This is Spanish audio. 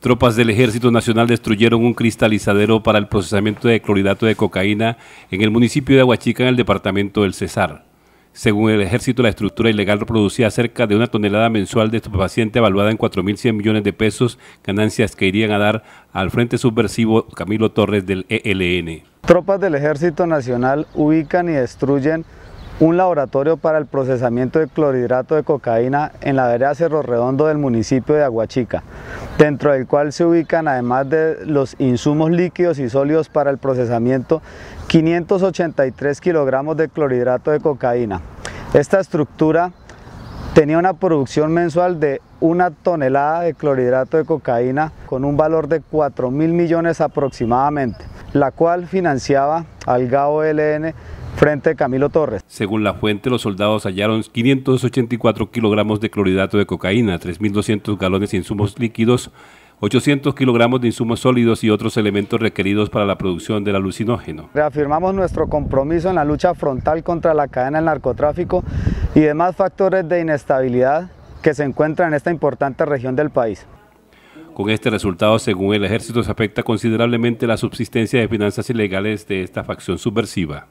Tropas del Ejército Nacional destruyeron un cristalizadero para el procesamiento de clorhidrato de cocaína en el municipio de Aguachica, en el departamento del Cesar. Según el ejército, la estructura ilegal producía cerca de una tonelada mensual de estupefaciente evaluada en 4.100 millones de pesos, ganancias que irían a dar al Frente Subversivo Camilo Torres del ELN. Tropas del Ejército Nacional ubican y destruyen un laboratorio para el procesamiento de clorhidrato de cocaína en la vereda Cerro Redondo del municipio de Aguachica, dentro del cual se ubican además de los insumos líquidos y sólidos para el procesamiento 583 kilogramos de clorhidrato de cocaína. Esta estructura tenía una producción mensual de una tonelada de clorhidrato de cocaína con un valor de 4 mil millones aproximadamente la cual financiaba al GAO LN frente a Camilo Torres. Según la fuente, los soldados hallaron 584 kilogramos de clorhidrato de cocaína, 3.200 galones de insumos líquidos, 800 kilogramos de insumos sólidos y otros elementos requeridos para la producción del alucinógeno. Reafirmamos nuestro compromiso en la lucha frontal contra la cadena del narcotráfico y demás factores de inestabilidad que se encuentran en esta importante región del país. Con este resultado, según el ejército, se afecta considerablemente la subsistencia de finanzas ilegales de esta facción subversiva.